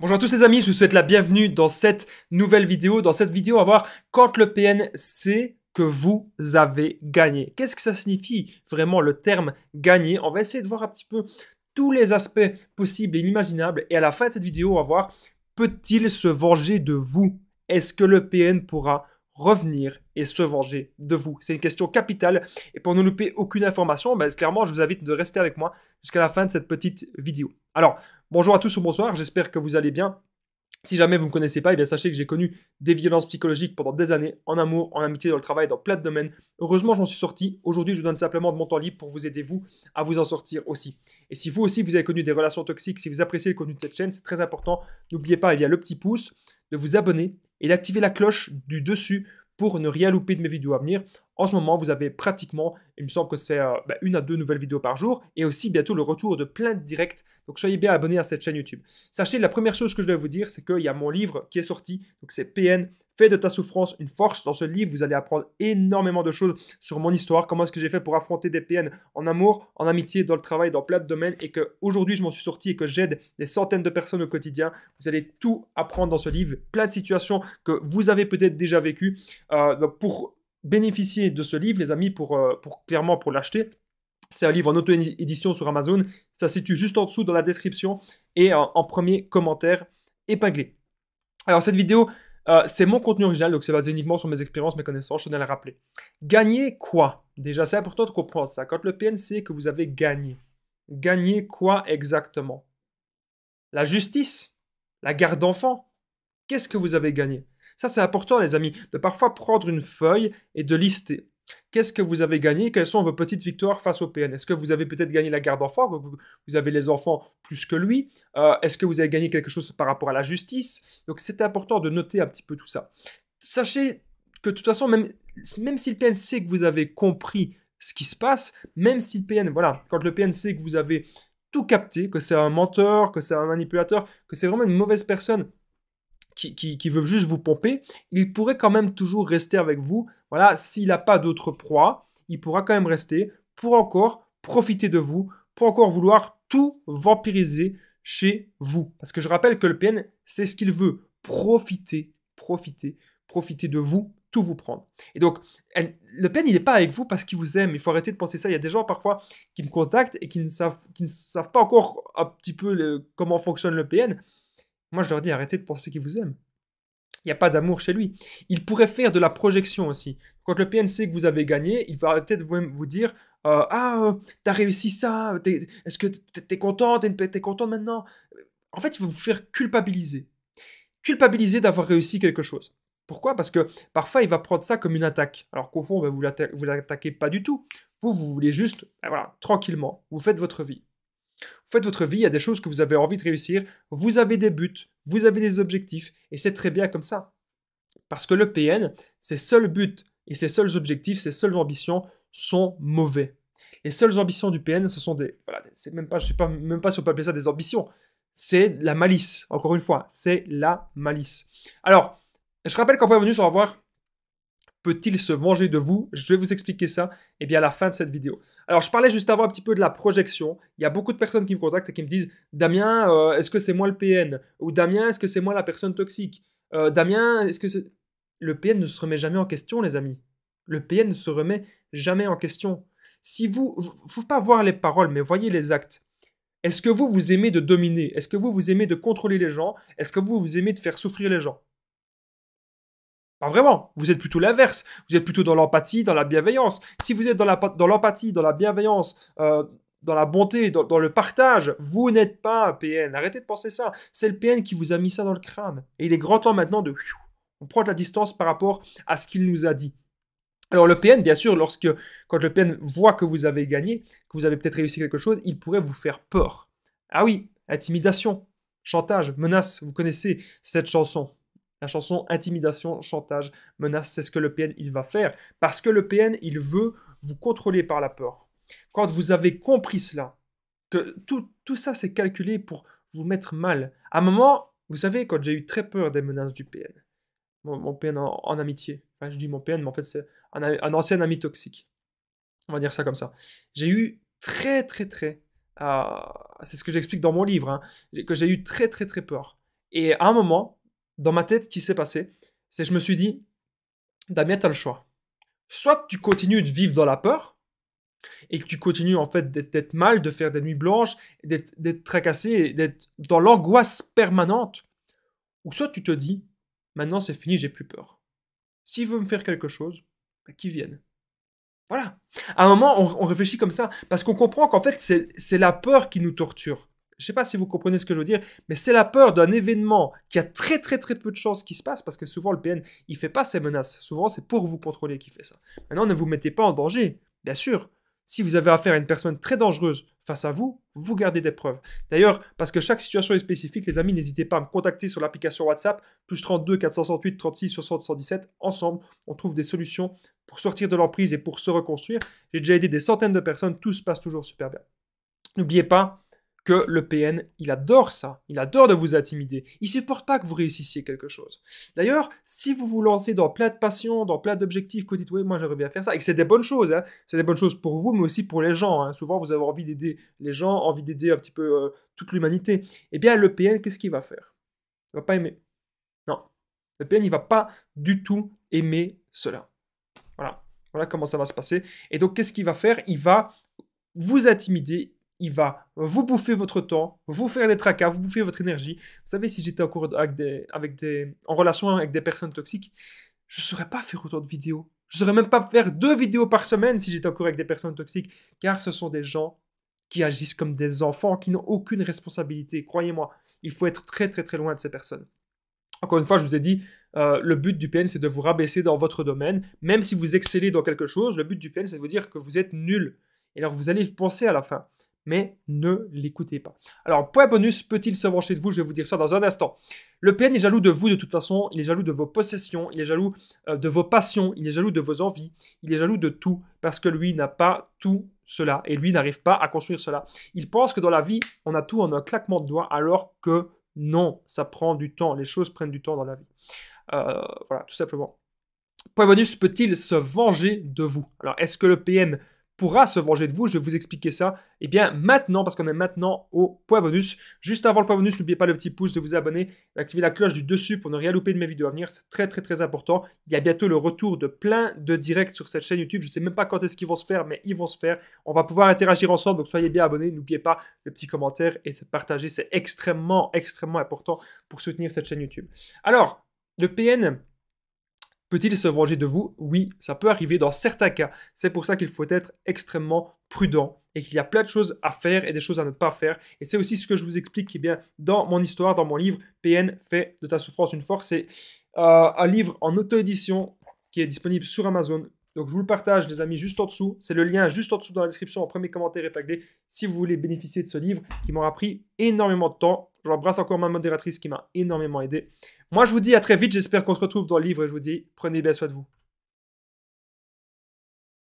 Bonjour à tous les amis, je vous souhaite la bienvenue dans cette nouvelle vidéo. Dans cette vidéo, on va voir quand le PN sait que vous avez gagné. Qu'est-ce que ça signifie vraiment le terme gagner On va essayer de voir un petit peu tous les aspects possibles et inimaginables. Et à la fin de cette vidéo, on va voir peut-il se venger de vous Est-ce que le PN pourra revenir et se venger de vous C'est une question capitale. Et pour ne louper aucune information, ben, clairement, je vous invite de rester avec moi jusqu'à la fin de cette petite vidéo. Alors, bonjour à tous ou bonsoir, j'espère que vous allez bien. Si jamais vous ne me connaissez pas, eh bien sachez que j'ai connu des violences psychologiques pendant des années, en amour, en amitié, dans le travail, dans plein de domaines. Heureusement, j'en suis sorti. Aujourd'hui, je vous donne simplement de mon temps libre pour vous aider, vous, à vous en sortir aussi. Et si vous aussi, vous avez connu des relations toxiques, si vous appréciez le contenu de cette chaîne, c'est très important. N'oubliez pas, il y a le petit pouce, de vous abonner et d'activer la cloche du dessus pour ne rien louper de mes vidéos à venir. En ce moment, vous avez pratiquement, il me semble que c'est euh, bah, une à deux nouvelles vidéos par jour, et aussi bientôt le retour de plein de directs. Donc soyez bien abonnés à cette chaîne YouTube. Sachez, la première chose que je dois vous dire, c'est qu'il y a mon livre qui est sorti, donc c'est PN Fais de ta souffrance une force. Dans ce livre, vous allez apprendre énormément de choses sur mon histoire, comment est-ce que j'ai fait pour affronter des PN en amour, en amitié, dans le travail, dans plein de domaines, et que aujourd'hui je m'en suis sorti et que j'aide des centaines de personnes au quotidien. Vous allez tout apprendre dans ce livre, plein de situations que vous avez peut-être déjà vécues. Euh, donc pour bénéficier de ce livre, les amis, pour, euh, pour clairement pour l'acheter, c'est un livre en auto-édition sur Amazon. Ça se situe juste en dessous dans la description et en premier commentaire épinglé. Alors cette vidéo, euh, c'est mon contenu original, donc c'est basé uniquement sur mes expériences, mes connaissances, je tenais à le rappeler. Gagner quoi Déjà, c'est important de comprendre ça. Quand le PNC que vous avez gagné, gagner quoi exactement La justice La garde d'enfants Qu'est-ce que vous avez gagné Ça, c'est important, les amis, de parfois prendre une feuille et de lister. Qu'est-ce que vous avez gagné Quelles sont vos petites victoires face au PN Est-ce que vous avez peut-être gagné la garde d'enfants vous, avez les enfants plus que lui euh, Est-ce que vous avez gagné quelque chose par rapport à la justice Donc c'est important de noter un petit peu tout ça. Sachez que de toute façon, même, même si le PN sait que vous avez compris ce qui se passe, même si le PN, voilà, quand le PN sait que vous avez tout capté, que c'est un menteur, que c'est un manipulateur, que c'est vraiment une mauvaise personne, qui, qui, veut juste vous pomper, il pourrait quand même toujours rester avec vous. Voilà, s'il n'a pas d'autre proie, il pourra quand même rester pour encore profiter de vous, pour encore vouloir tout vampiriser chez vous. Parce que je rappelle que le PN, c'est ce qu'il veut, profiter, profiter, profiter de vous, tout vous prendre. Et donc, Le PN, il n'est pas avec vous parce qu'il vous aime. Il faut arrêter de penser ça. Il y a des gens parfois qui me contactent et qui ne savent, pas encore un petit peu comment fonctionne le PN. Moi, je leur dis, arrêtez de penser qu'il vous aime. Il n'y a pas d'amour chez lui. Il pourrait faire de la projection aussi. Quand le PNC que vous avez gagné, il va peut-être vous dire euh, Ah, euh, t'as réussi ça, est-ce que t'es content, t'es content maintenant En fait, il va vous faire culpabiliser. Culpabiliser d'avoir réussi quelque chose. Pourquoi Parce que parfois, il va prendre ça comme une attaque. Alors qu'au fond, bah, vous ne l'attaquez pas du tout. Vous, vous voulez juste, bah, voilà, tranquillement, vous faites votre vie. Vous faites votre vie, il y a des choses que vous avez envie de réussir, vous avez des buts, vous avez des objectifs, et c'est très bien comme ça. Parce que le PN, ses seuls buts et ses seuls objectifs, ses seules ambitions sont mauvais. Les seules ambitions du PN, ce sont des... Voilà, c'est même pas, je sais pas, même pas si on peut appeler ça des ambitions. C'est la malice, encore une fois, c'est la malice. Alors, je rappelle qu'en prévenu, on va voir peut-il se venger de vous Je vais vous expliquer ça eh bien, à la fin de cette vidéo. Alors, je parlais juste avant un petit peu de la projection. Il y a beaucoup de personnes qui me contactent et qui me disent Damien, euh, est-ce que c'est moi le PN Ou Damien, est-ce que c'est moi la personne toxique euh, Damien, est-ce que c'est. Le PN ne se remet jamais en question, les amis. Le PN ne se remet jamais en question. Si vous. Faut pas voir les paroles, mais voyez les actes. Est-ce que vous, vous aimez de dominer Est-ce que vous, vous aimez de contrôler les gens Est-ce que vous, vous aimez de faire souffrir les gens pas vraiment. Vous êtes plutôt l'inverse. Vous êtes plutôt dans l'empathie, dans la bienveillance. Si vous êtes dans l'empathie, dans, la bienveillance, euh, dans la bonté, dans, le partage, vous n'êtes pas un PN. Arrêtez de penser ça. C'est le PN qui vous a mis ça dans le crâne. Et il est grand temps maintenant de... prendre la distance par rapport à ce qu'il nous a dit. Alors le PN, bien sûr, lorsque quand le PN voit que vous avez gagné, que vous avez peut-être réussi quelque chose, il pourrait vous faire peur. Ah oui, intimidation, chantage, menace, vous connaissez cette chanson. La chanson intimidation, chantage, menace, c'est ce que le PN il va faire parce que le PN il veut vous contrôler par la peur. Quand vous avez compris cela, que tout, tout ça c'est calculé pour vous mettre mal. À un moment, vous savez, quand j'ai eu très peur des menaces du PN, mon, PN en, amitié, enfin, je dis mon PN, mais en fait c'est un, ancien ami toxique. On va dire ça comme ça. J'ai eu très très très ah, c'est ce que j'explique dans mon livre, hein, que j'ai eu très très très peur. Et à un moment, dans ma tête, qui s'est passé, c'est que je me suis dit, Damien, tu as le choix. Soit tu continues de vivre dans la peur, et que tu continues en fait d'être mal, de faire des nuits blanches, d'être tracassé, d'être dans l'angoisse permanente, ou soit tu te dis, maintenant c'est fini, j'ai plus peur. S'il veut me faire quelque chose, bah, qu'il vienne. Voilà. À un moment, on réfléchit comme ça, parce qu'on comprend qu'en fait, c'est la peur qui nous torture je sais pas si vous comprenez ce que je veux dire, mais c'est la peur d'un événement qui a très très très peu de chances qui se passe parce que souvent le PN il fait pas ses menaces. Souvent c'est pour vous contrôler qu'il fait ça. Maintenant ne vous mettez pas en danger, bien sûr. Si vous avez affaire à une personne très dangereuse face à vous, vous gardez des preuves. D'ailleurs, parce que chaque situation est spécifique, les amis, n'hésitez pas à me contacter sur l'application WhatsApp, plus 32 468 36 60 117. Ensemble, on trouve des solutions pour sortir de l'emprise et pour se reconstruire. J'ai déjà aidé des centaines de personnes, tout se passe toujours super bien. N'oubliez pas, que le PN, il adore ça. Il adore de vous intimider. Il supporte pas que vous réussissiez quelque chose. D'ailleurs, si vous vous lancez dans plein de passions, dans plein d'objectifs, que vous dites, oui, moi j'aimerais bien faire ça, et que c'est des bonnes choses, hein. c'est des bonnes choses pour vous, mais aussi pour les gens. Hein. Souvent, vous avez envie d'aider les gens, envie d'aider un petit peu euh, toute l'humanité. Eh bien, le PN, qu'est-ce qu'il va faire Il va pas aimer. Non. Le PN, il va pas du tout aimer cela. Voilà. Voilà comment ça va se passer. Et donc, qu'est-ce qu'il va faire Il va vous intimider, il va vous bouffer votre temps, vous faire des tracas, vous bouffer votre énergie. Vous savez, si j'étais avec des, en relation avec des personnes toxiques, je ne saurais pas faire autant de vidéos. Je ne saurais même pas faire deux vidéos par semaine si j'étais en cours avec des personnes toxiques, car ce sont des gens qui agissent comme des enfants, qui n'ont aucune responsabilité. Croyez-moi, il faut être très très très loin de ces personnes. Encore une fois, je vous ai dit, euh, le but du PN, c'est de vous rabaisser dans votre domaine. Même si vous excellez dans quelque chose, le but du PN, c'est de vous dire que vous êtes nul. Et alors, vous allez le penser à la fin mais ne l'écoutez pas. Alors, point bonus, peut-il se venger de vous Je vais vous dire ça dans un instant. Le PN est jaloux de vous de toute façon, il est jaloux de vos possessions, il est jaloux euh, de vos passions, il est jaloux de vos envies, il est jaloux de tout, parce que lui n'a pas tout cela, et lui n'arrive pas à construire cela. Il pense que dans la vie, on a tout en un claquement de doigts, alors que non, ça prend du temps, les choses prennent du temps dans la vie. Euh, voilà, tout simplement. Point bonus, peut-il se venger de vous Alors, est-ce que le PN pourra se venger de vous. Je vais vous expliquer ça et eh bien maintenant parce qu'on est maintenant au point bonus. Juste avant le point bonus, n'oubliez pas le petit pouce, de vous abonner, d'activer la cloche du dessus pour ne rien louper de mes vidéos à venir. C'est très très très important. Il y a bientôt le retour de plein de directs sur cette chaîne YouTube. Je ne sais même pas quand est-ce qu'ils vont se faire, mais ils vont se faire. On va pouvoir interagir ensemble, donc soyez bien abonnés. N'oubliez pas le petit commentaire et de partager. C'est extrêmement extrêmement important pour soutenir cette chaîne YouTube. Alors, le PN Peut-il se venger de vous Oui, ça peut arriver dans certains cas. C'est pour ça qu'il faut être extrêmement prudent et qu'il y a plein de choses à faire et des choses à ne pas faire. Et c'est aussi ce que je vous explique eh bien, dans mon histoire, dans mon livre PN, fait de ta souffrance une force. C'est euh, un livre en auto-édition qui est disponible sur Amazon donc je vous le partage, les amis, juste en dessous. C'est le lien juste en dessous dans la description, en premier commentaire et si vous voulez bénéficier de ce livre qui m'aura pris énormément de temps. Je embrasse encore ma modératrice qui m'a énormément aidé. Moi, je vous dis à très vite. J'espère qu'on se retrouve dans le livre et je vous dis, prenez bien soin de vous.